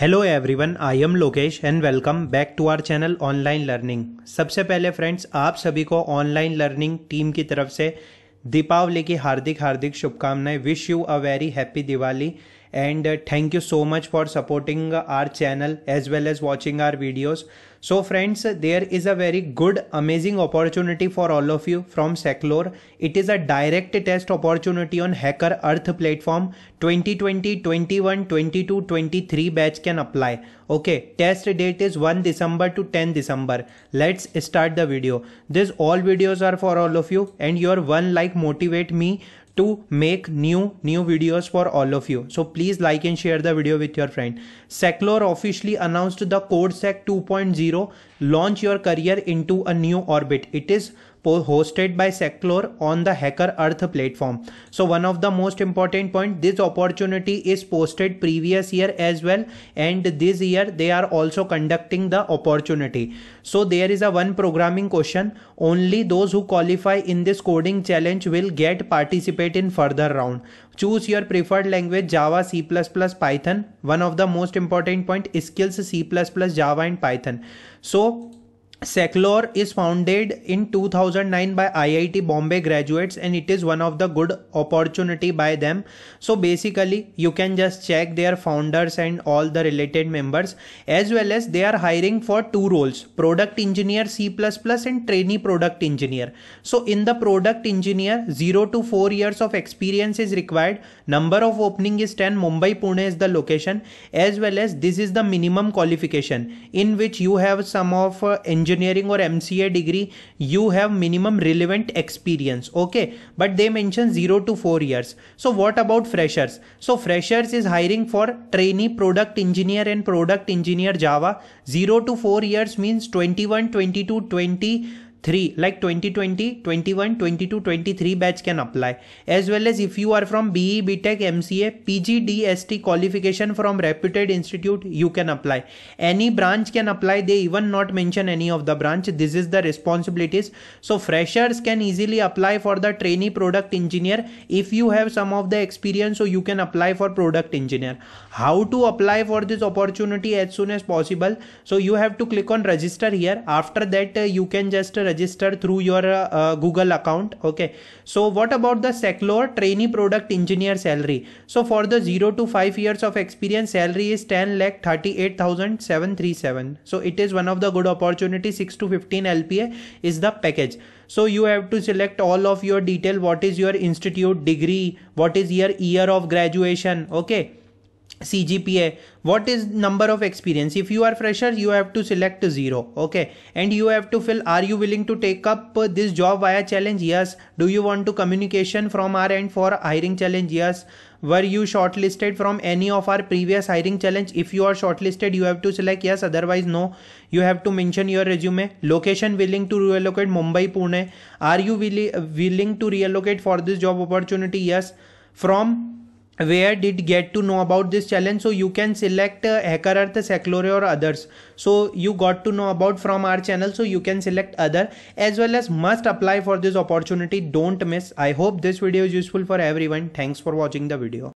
Hello everyone I am Lokesh and welcome back to our channel online learning सबसे पहले friends आप सभी को ऑनलाइन लर्निंग टीम की तरफ से दीपावली की हार्दिक हार्दिक शुभकामनाएं wish you a very happy Diwali and uh, thank you so much for supporting our channel as well as watching our videos so friends there is a very good amazing opportunity for all of you from seclore it is a direct test opportunity on hacker earth platform 2020 21 22 23 batch can apply okay test date is 1 december to 10 december let's start the video this all videos are for all of you and your one like motivate me to make new new videos for all of you so please like and share the video with your friend seclor officially announced the codesec 2.0 launch your career into a new orbit it is hosted by Seclore on the Hacker Earth platform. So one of the most important point, this opportunity is posted previous year as well and this year they are also conducting the opportunity. So there is a one programming question, only those who qualify in this coding challenge will get participate in further round. Choose your preferred language Java, C++, Python. One of the most important point, skills C++, Java and Python. So Secular is founded in 2009 by IIT Bombay graduates and it is one of the good opportunity by them. So basically you can just check their founders and all the related members as well as they are hiring for two roles product engineer C++ and trainee product engineer. So in the product engineer 0 to 4 years of experience is required. Number of opening is 10. Mumbai Pune is the location as well as this is the minimum qualification in which you have some of uh, engineering engineering or MCA degree, you have minimum relevant experience. Okay, but they mention 0 to 4 years. So, what about freshers? So, freshers is hiring for trainee product engineer and product engineer Java. 0 to 4 years means 21, 22, 20. 3 like 2020 21 22 23 batch can apply as well as if you are from BE BTech MCA PGDST qualification from reputed institute you can apply any branch can apply they even not mention any of the branch this is the responsibilities so freshers can easily apply for the trainee product engineer if you have some of the experience so you can apply for product engineer how to apply for this opportunity as soon as possible so you have to click on register here after that uh, you can just register register through your uh, uh, google account okay so what about the seclor trainee product engineer salary so for the 0 to 5 years of experience salary is 10 lakh 38737 so it is one of the good opportunity 6 to 15 lpa is the package so you have to select all of your detail what is your institute degree what is your year of graduation okay CGPA what is number of experience if you are fresher you have to select 0 okay and you have to fill are you willing to take up uh, this job via challenge yes do you want to communication from our end for hiring challenge yes were you shortlisted from any of our previous hiring challenge if you are shortlisted you have to select yes otherwise no you have to mention your resume location willing to relocate Mumbai Pune are you willi- willing to relocate for this job opportunity yes from where did get to know about this challenge so you can select uh, hacker earth seclore or others so you got to know about from our channel so you can select other as well as must apply for this opportunity don't miss i hope this video is useful for everyone thanks for watching the video